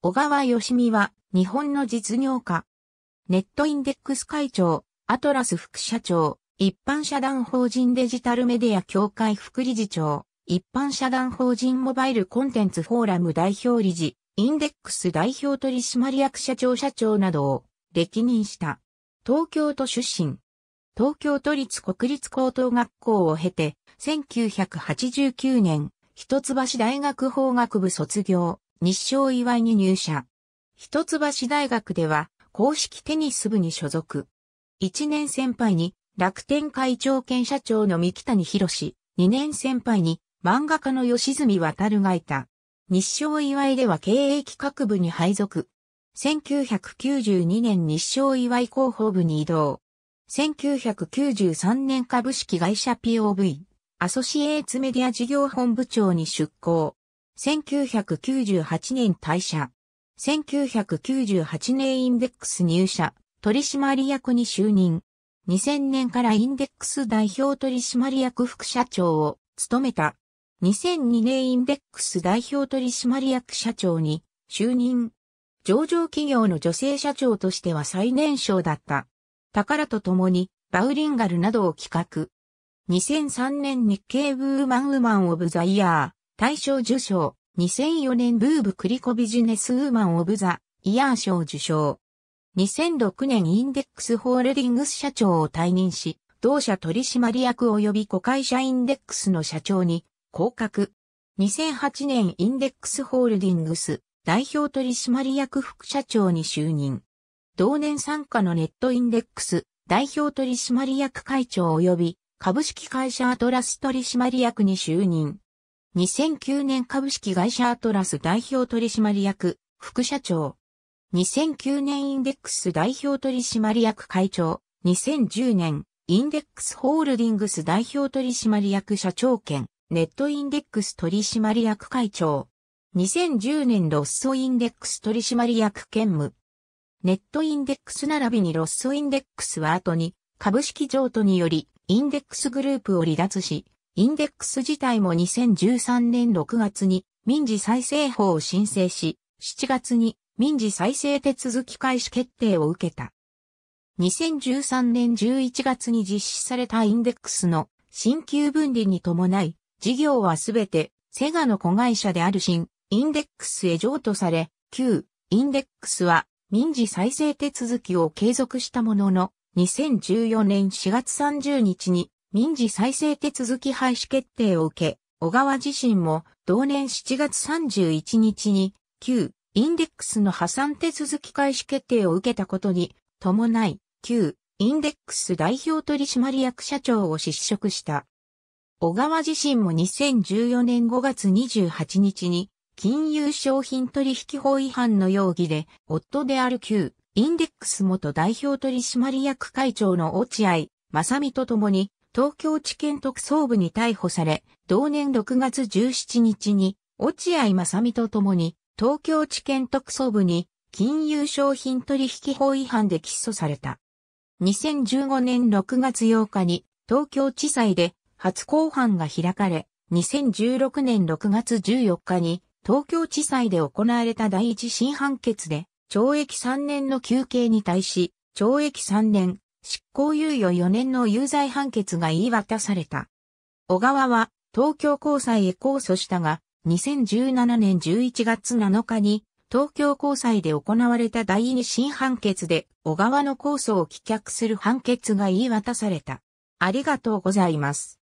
小川よしみは、日本の実業家。ネットインデックス会長、アトラス副社長、一般社団法人デジタルメディア協会副理事長、一般社団法人モバイルコンテンツフォーラム代表理事、インデックス代表取締役社長社長などを歴任した。東京都出身。東京都立国立高等学校を経て、1989年、一橋大学法学部卒業。日照祝いに入社。一橋大学では公式テニス部に所属。一年先輩に楽天会長兼社長の三木谷博士、二年先輩に漫画家の吉住渡がいた。日照祝いでは経営企画部に配属。1992年日照祝い広報部に移動。1993年株式会社 POV、アソシエイツメディア事業本部長に出向。1998年退社。1998年インデックス入社、取締役に就任。2000年からインデックス代表取締役副社長を務めた。2002年インデックス代表取締役社長に就任。上場企業の女性社長としては最年少だった。宝と共にバウリンガルなどを企画。2003年日経ブーマンウマンオブザイヤー。大賞受賞、2004年ブーブクリコビジネスウーマンオブザ、イヤー賞受賞。2006年インデックスホールディングス社長を退任し、同社取締役及び子会社インデックスの社長に、降格。2008年インデックスホールディングス代表取締役副社長に就任。同年参加のネットインデックス代表取締役会長及び株式会社アトラス取締役に就任。2009年株式会社アトラス代表取締役、副社長。2009年インデックス代表取締役会長。2010年、インデックスホールディングス代表取締役社長兼、ネットインデックス取締役会長。2010年ロッソインデックス取締役兼務。ネットインデックス並びにロッソインデックスは後に、株式譲渡により、インデックスグループを離脱し、インデックス自体も2013年6月に民事再生法を申請し、7月に民事再生手続き開始決定を受けた。2013年11月に実施されたインデックスの新旧分離に伴い、事業はすべてセガの子会社である新インデックスへ譲渡され、旧インデックスは民事再生手続きを継続したものの、2014年4月30日に民事再生手続き廃止決定を受け、小川自身も同年7月31日に旧インデックスの破産手続き開始決定を受けたことに伴い旧インデックス代表取締役社長を失職した。小川自身も2014年5月28日に金融商品取引法違反の容疑で夫である旧インデックス元代表取締役会長の落合正美と共に東京地検特捜部に逮捕され、同年6月17日に、落合正美と共に、東京地検特捜部に、金融商品取引法違反で起訴された。2015年6月8日に、東京地裁で初公判が開かれ、2016年6月14日に、東京地裁で行われた第一審判決で、懲役3年の求刑に対し、懲役3年、執行猶予4年の有罪判決が言い渡された。小川は東京高裁へ控訴したが、2017年11月7日に東京高裁で行われた第二審判決で小川の控訴を棄却する判決が言い渡された。ありがとうございます。